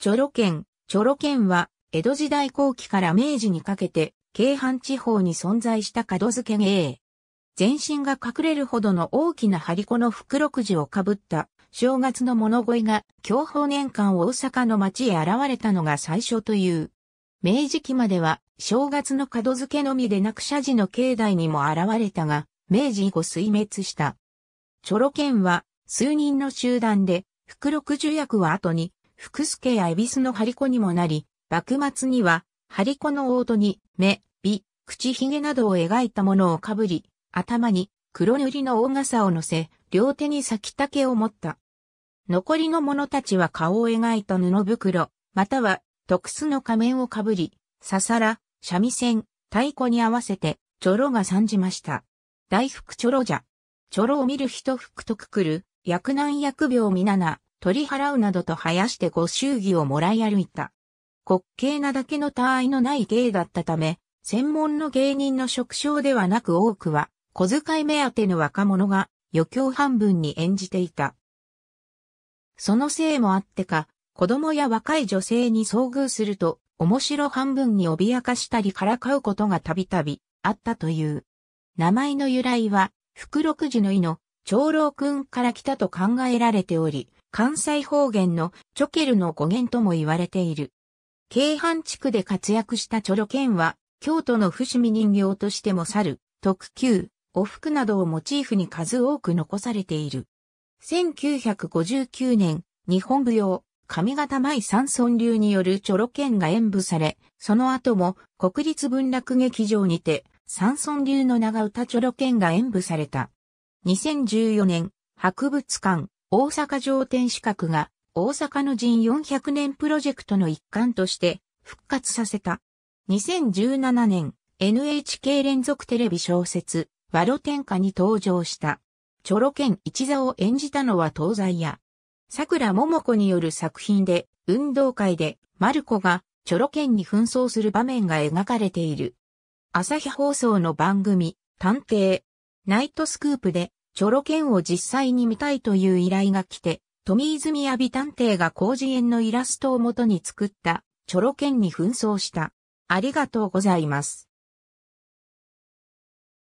チョロ県、チョロ県は、江戸時代後期から明治にかけて、京阪地方に存在した角付芸。全身が隠れるほどの大きな張り子の袋くじをかぶった正月の物乞いが享保年間大阪の町へ現れたのが最初という。明治期までは正月の角付のみでなく社寺の境内にも現れたが、明治以後水滅した。チョロ犬は数人の集団で、袋くじ役は後に福助や恵比寿の張り子にもなり、幕末には、張り子の大戸に、目、美、口ひげなどを描いたものをかぶり、頭に黒塗りの大傘を乗せ、両手に先竹を持った。残りの者たちは顔を描いた布袋、または特殊の仮面をかぶり、ささら、三味線、太鼓に合わせて、チョロが参じました。大福チョロじゃ。チョロを見る人福とくくる、薬難薬病みなな、取り払うなどと生やしてご祝儀をもらい歩いた。滑稽なだけの他愛のない芸だったため、専門の芸人の職称ではなく多くは、小遣い目当ての若者が余興半分に演じていた。そのせいもあってか、子供や若い女性に遭遇すると、面白半分に脅かしたりからかうことがたびたびあったという。名前の由来は、福禄寺の井の長老くんから来たと考えられており、関西方言のチョケルの語源とも言われている。京阪地区で活躍したチョロケンは、京都の伏見人形としても猿、特急、お服などをモチーフに数多く残されている。1959年、日本舞踊、上方舞三村流によるチョロケンが演舞され、その後も国立文楽劇場にて、三村流の長唄チョロケンが演舞された。2014年、博物館、大阪城天守閣が大阪の陣400年プロジェクトの一環として復活させた。2017年 NHK 連続テレビ小説ワロ天下に登場した。チョロケン一座を演じたのは東西や。桜桃子による作品で運動会でマルコがチョロケンに紛争する場面が描かれている。朝日放送の番組、探偵、ナイトスクープでチョロンを実際に見たいという依頼が来て、富泉阿鼻探偵が広辞苑のイラストを元に作った、チョロンに紛争した。ありがとうございます。